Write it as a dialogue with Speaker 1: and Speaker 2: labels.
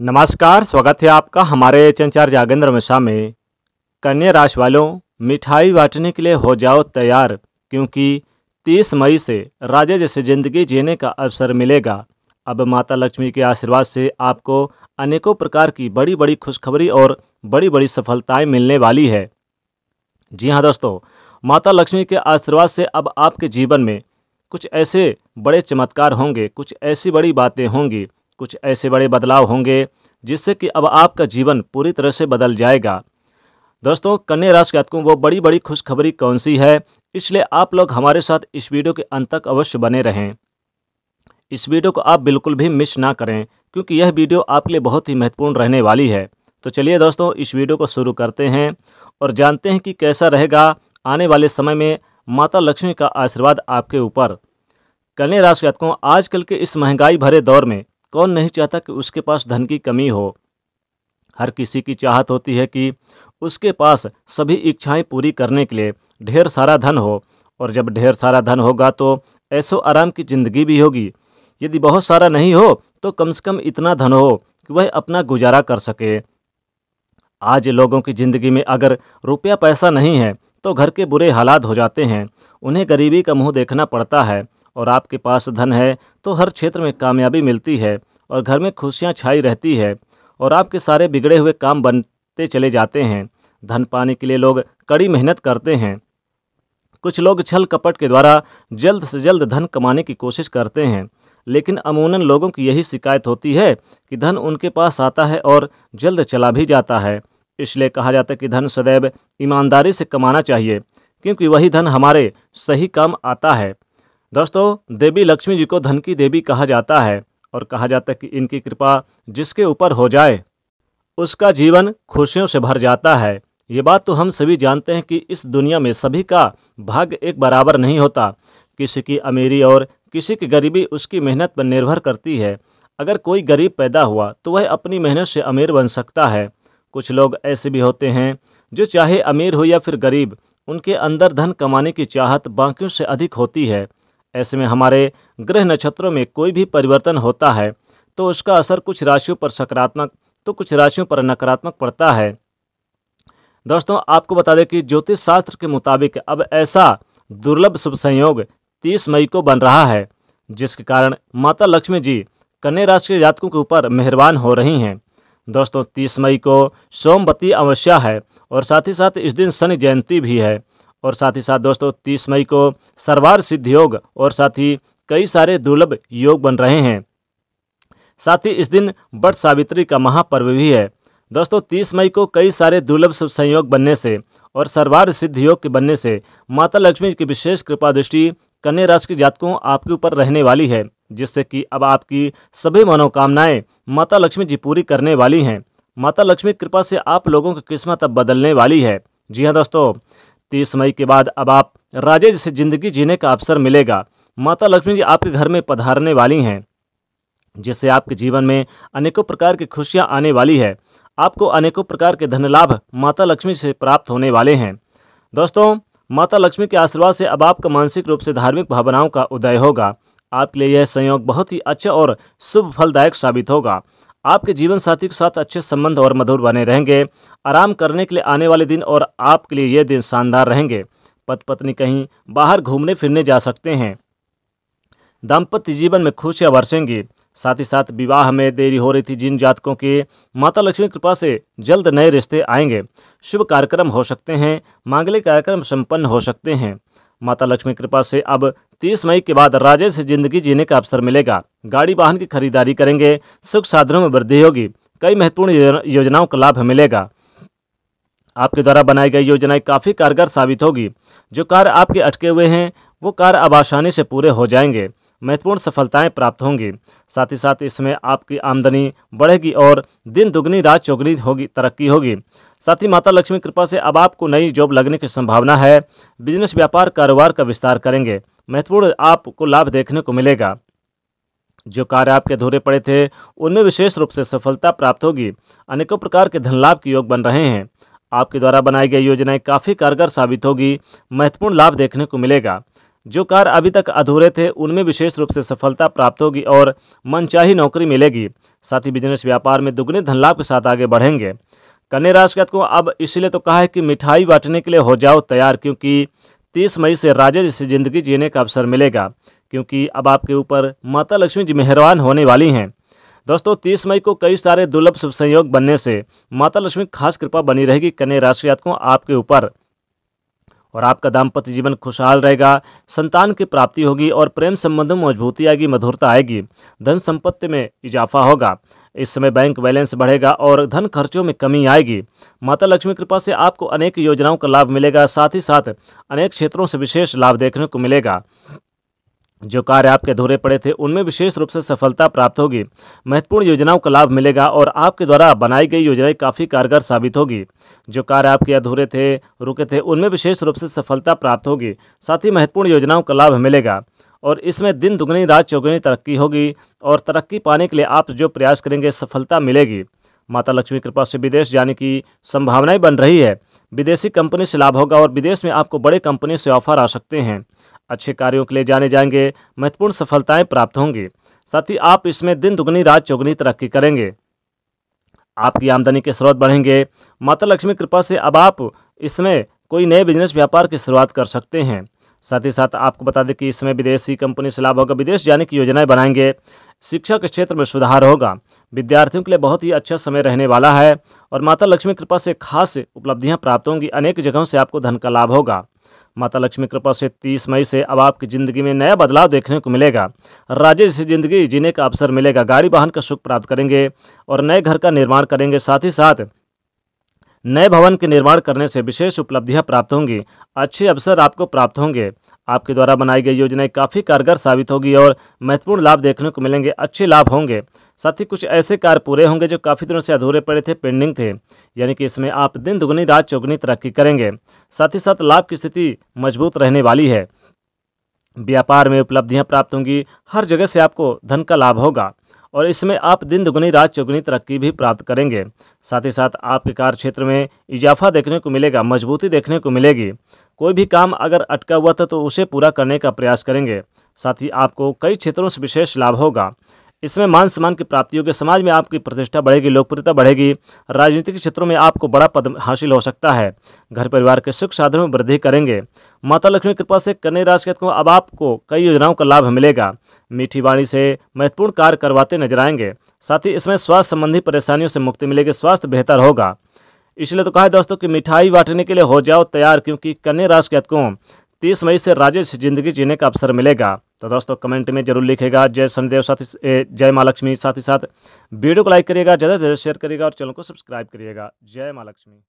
Speaker 1: नमस्कार स्वागत है आपका हमारे चंचार जागेंद्र मिश्रा में कन्या राशि वालों मिठाई बांटने के लिए हो जाओ तैयार क्योंकि 30 मई से राजा जैसे जिंदगी जीने का अवसर मिलेगा अब माता लक्ष्मी के आशीर्वाद से आपको अनेकों प्रकार की बड़ी बड़ी खुशखबरी और बड़ी बड़ी सफलताएं मिलने वाली है जी हाँ दोस्तों माता लक्ष्मी के आशीर्वाद से अब आपके जीवन में कुछ ऐसे बड़े चमत्कार होंगे कुछ ऐसी बड़ी बातें होंगी कुछ ऐसे बड़े बदलाव होंगे जिससे कि अब आपका जीवन पूरी तरह से बदल जाएगा दोस्तों कन्या राशि जातकों वो बड़ी बड़ी खुशखबरी कौन सी है इसलिए आप लोग हमारे साथ इस वीडियो के अंत तक अवश्य बने रहें इस वीडियो को आप बिल्कुल भी मिस ना करें क्योंकि यह वीडियो आपके लिए बहुत ही महत्वपूर्ण रहने वाली है तो चलिए दोस्तों इस वीडियो को शुरू करते हैं और जानते हैं कि कैसा रहेगा आने वाले समय में माता लक्ष्मी का आशीर्वाद आपके ऊपर कन्या राशि जातकों आजकल के इस महंगाई भरे दौर में कौन नहीं चाहता कि उसके पास धन की कमी हो हर किसी की चाहत होती है कि उसके पास सभी इच्छाएं पूरी करने के लिए ढेर सारा धन हो और जब ढेर सारा धन होगा तो ऐसो आराम की ज़िंदगी भी होगी यदि बहुत सारा नहीं हो तो कम से कम इतना धन हो कि वह अपना गुजारा कर सके आज लोगों की ज़िंदगी में अगर रुपया पैसा नहीं है तो घर के बुरे हालात हो जाते हैं उन्हें गरीबी का मुंह देखना पड़ता है और आपके पास धन है तो हर क्षेत्र में कामयाबी मिलती है और घर में खुशियाँ छाई रहती है और आपके सारे बिगड़े हुए काम बनते चले जाते हैं धन पाने के लिए लोग कड़ी मेहनत करते हैं कुछ लोग छल कपट के द्वारा जल्द से जल्द धन कमाने की कोशिश करते हैं लेकिन अमूनन लोगों की यही शिकायत होती है कि धन उनके पास आता है और जल्द चला भी जाता है इसलिए कहा जाता है कि धन सदैव ईमानदारी से कमाना चाहिए क्योंकि वही धन हमारे सही काम आता है दोस्तों देवी लक्ष्मी जी को धन की देवी कहा जाता है और कहा जाता है कि इनकी कृपा जिसके ऊपर हो जाए उसका जीवन खुशियों से भर जाता है ये बात तो हम सभी जानते हैं कि इस दुनिया में सभी का भाग्य एक बराबर नहीं होता किसी की अमीरी और किसी की गरीबी उसकी मेहनत पर निर्भर करती है अगर कोई गरीब पैदा हुआ तो वह अपनी मेहनत से अमीर बन सकता है कुछ लोग ऐसे भी होते हैं जो चाहे अमीर हो या फिर गरीब उनके अंदर धन कमाने की चाहत बाकियों से अधिक होती है ऐसे में हमारे ग्रह नक्षत्रों में कोई भी परिवर्तन होता है तो उसका असर कुछ राशियों पर सकारात्मक तो कुछ राशियों पर नकारात्मक पड़ता है दोस्तों आपको बता दें कि ज्योतिष शास्त्र के मुताबिक अब ऐसा दुर्लभ शुभ संयोग तीस मई को बन रहा है जिसके कारण माता लक्ष्मी जी कन्या राशि के जातकों के ऊपर मेहरबान हो रही हैं दोस्तों तीस मई को सोमवती अमावस्या है और साथ ही साथ इस दिन शनि जयंती भी है और साथ ही साथ दोस्तों तीस मई को सर्वार सिद्ध योग और साथ ही कई सारे दुर्लभ योग बन रहे हैं साथ ही इस दिन बट सावित्री का महापर्व भी है दोस्तों तीस मई को कई सारे दुर्लभ संयोग बनने से और सर्वार सिद्ध योग के बनने से माता लक्ष्मी की विशेष कृपा दृष्टि कन्या राशि के जातकों आपके ऊपर रहने वाली है जिससे कि अब आपकी सभी मनोकामनाएं माता लक्ष्मी जी पूरी करने वाली हैं माता लक्ष्मी कृपा से आप लोगों की किस्मत अब बदलने वाली है जी हाँ दोस्तों तीस मई के बाद अब आप राजे जैसे जिंदगी जीने का अवसर मिलेगा माता लक्ष्मी जी आपके घर में पधारने वाली हैं जिससे आपके जीवन में अनेकों प्रकार की खुशियाँ आने वाली है आपको अनेकों प्रकार के धन लाभ माता लक्ष्मी से प्राप्त होने वाले हैं दोस्तों माता लक्ष्मी के आशीर्वाद से अब आपका मानसिक रूप से धार्मिक भावनाओं का उदय होगा आपके लिए यह संयोग बहुत ही अच्छा और शुभ फलदायक साबित होगा आपके जीवन साथी के साथ अच्छे संबंध और मधुर बने रहेंगे आराम करने के लिए आने वाले दिन और आपके लिए ये दिन शानदार रहेंगे पत पत्नी कहीं बाहर घूमने फिरने जा सकते हैं दाम्पत्य जीवन में खुशियाँ बरसेंगी साथ ही साथ विवाह में देरी हो रही थी जिन जातकों के माता लक्ष्मी कृपा से जल्द नए रिश्ते आएंगे शुभ कार्यक्रम हो सकते हैं मांगलिक कार्यक्रम संपन्न हो सकते हैं माता लक्ष्मी कृपा से अब 30 मई के बाद राजे से जिंदगी जीने का अवसर मिलेगा गाड़ी वाहन की खरीदारी करेंगे सुख साधनों में वृद्धि होगी कई महत्वपूर्ण योजनाओं का लाभ मिलेगा आपके द्वारा बनाई गई योजनाएं काफ़ी कारगर साबित होगी जो कार्य आपके अटके हुए हैं वो कार्य अब आसानी से पूरे हो जाएंगे महत्वपूर्ण सफलताएं प्राप्त होंगी साथ ही साथ इसमें आपकी आमदनी बढ़ेगी और दिन दुगनी रात चौगनी होगी तरक्की होगी साथ ही माता लक्ष्मी कृपा से अब आपको नई जॉब लगने की संभावना है बिजनेस व्यापार कारोबार का विस्तार करेंगे महत्वपूर्ण आपको लाभ देखने को मिलेगा जो कार्य आपके अधूरे पड़े थे उनमें विशेष रूप से सफलता प्राप्त होगी अनेकों प्रकार के धन लाभ के योग बन रहे हैं आपके द्वारा बनाई गई योजनाएं काफ़ी कारगर साबित होगी महत्वपूर्ण लाभ देखने को मिलेगा जो कार्य अभी तक अधूरे थे उनमें विशेष रूप से सफलता प्राप्त होगी और मनचाही नौकरी मिलेगी साथ ही बिजनेस व्यापार में दुगने धन लाभ के साथ आगे बढ़ेंगे कन्या राशि को अब इसलिए तो कहा है कि मिठाई बांटने के लिए हो जाओ तैयार क्योंकि तीस मई से राजा से जिंदगी जीने का अवसर मिलेगा क्योंकि अब आपके ऊपर माता लक्ष्मी जी मेहरबान होने वाली हैं दोस्तों तीस मई को कई सारे दुर्लभ शुभ संयोग बनने से माता लक्ष्मी खास कृपा बनी रहेगी कन्या राशि को आपके ऊपर और आपका दाम्पत्य जीवन खुशहाल रहेगा संतान की प्राप्ति होगी और प्रेम संबंधों में मजबूती आएगी मधुरता आएगी धन संपत्ति में इजाफा होगा इस समय बैंक बैलेंस बढ़ेगा और धन खर्चों में कमी आएगी माता लक्ष्मी कृपा से आपको अनेक योजनाओं का लाभ मिलेगा साथ ही साथ अनेक क्षेत्रों से विशेष लाभ देखने को मिलेगा जो कार्य आपके अधूरे पड़े थे उनमें विशेष रूप से सफलता प्राप्त होगी महत्वपूर्ण योजनाओं का लाभ मिलेगा और आपके द्वारा बनाई गई योजनाएं काफ़ी कारगर साबित होगी जो कार्य आपके अधूरे थे रुके थे उनमें विशेष रूप से सफलता प्राप्त होगी साथ ही महत्वपूर्ण योजनाओं का लाभ मिलेगा और इसमें दिन दुगनी रात चौगुनी तरक्की होगी और तरक्की पाने के लिए आप जो प्रयास करेंगे सफलता मिलेगी माता लक्ष्मी कृपा से विदेश जाने की संभावनाएं बन रही है विदेशी कंपनी से लाभ होगा और विदेश में आपको बड़े कंपनी से ऑफर आ सकते हैं अच्छे कार्यों के लिए जाने जाएंगे महत्वपूर्ण सफलताएं प्राप्त होंगी साथ ही आप इसमें दिन दुगनी रात चौगुनी तरक्की करेंगे आपकी आमदनी के स्रोत बढ़ेंगे माता लक्ष्मी कृपा से अब आप इसमें कोई नए बिजनेस व्यापार की शुरुआत कर सकते हैं साथ ही साथ आपको बता दें कि इस समय विदेशी कंपनी से लाभ होगा विदेश जाने की योजनाएं बनाएंगे शिक्षा के क्षेत्र में सुधार होगा विद्यार्थियों के लिए बहुत ही अच्छा समय रहने वाला है और माता लक्ष्मी कृपा से खास उपलब्धियां प्राप्त होंगी अनेक जगहों से आपको धन का लाभ होगा माता लक्ष्मी कृपा से 30 मई से अब आपकी ज़िंदगी में नया बदलाव देखने को मिलेगा राज्य से ज़िंदगी जीने का अवसर मिलेगा गाड़ी वाहन का सुख प्राप्त करेंगे और नए घर का निर्माण करेंगे साथ ही साथ नए भवन के निर्माण करने से विशेष उपलब्धियां प्राप्त होंगी अच्छे अवसर आपको प्राप्त होंगे आपके द्वारा बनाई गई योजनाएं काफ़ी कारगर साबित होगी और महत्वपूर्ण लाभ देखने को मिलेंगे अच्छे लाभ होंगे साथ ही कुछ ऐसे कार्य पूरे होंगे जो काफ़ी दिनों से अधूरे पड़े थे पेंडिंग थे यानी कि इसमें आप दिन दुगनी रात चौगुनी तरक्की करेंगे साथ ही साथ लाभ की स्थिति मजबूत रहने वाली है व्यापार में उपलब्धियां प्राप्त होंगी हर जगह से आपको धन का लाभ होगा और इसमें आप दिन दोगुनी रात चौगुनी तरक्की भी प्राप्त करेंगे साथ ही साथ आपके कार्य क्षेत्र में इजाफा देखने को मिलेगा मजबूती देखने को मिलेगी कोई भी काम अगर अटका हुआ था तो उसे पूरा करने का प्रयास करेंगे साथ ही आपको कई क्षेत्रों से विशेष लाभ होगा इसमें मान सम्मान की प्राप्ति होगी समाज में आपकी प्रतिष्ठा बढ़ेगी लोकप्रियता बढ़ेगी राजनीतिक क्षेत्रों में आपको बड़ा पद हासिल हो सकता है घर परिवार के सुख साधनों में वृद्धि करेंगे माता लक्ष्मी कृपा से कन्या राशि के अब आपको कई योजनाओं का लाभ मिलेगा मीठी वाणी से महत्वपूर्ण कार्य करवाते नजर आएंगे साथ ही इसमें स्वास्थ्य संबंधी परेशानियों से मुक्ति मिलेगी स्वास्थ्य बेहतर होगा इसलिए तो कहा है दोस्तों कि मिठाई बांटने के लिए हो जाओ तैयार क्योंकि कन्या राशि के तीस मई से राजेश जिंदगी जीने का अवसर मिलेगा तो दोस्तों कमेंट में जरूर लिखेगा जय शनिदेव साथ जय माँ लक्ष्मी साथ ही साथ वीडियो को लाइक करिएगा ज़्यादा से ज़्यादा शेयर करिएगा और चैनल को सब्सक्राइब करिएगा जय माँ लक्ष्मी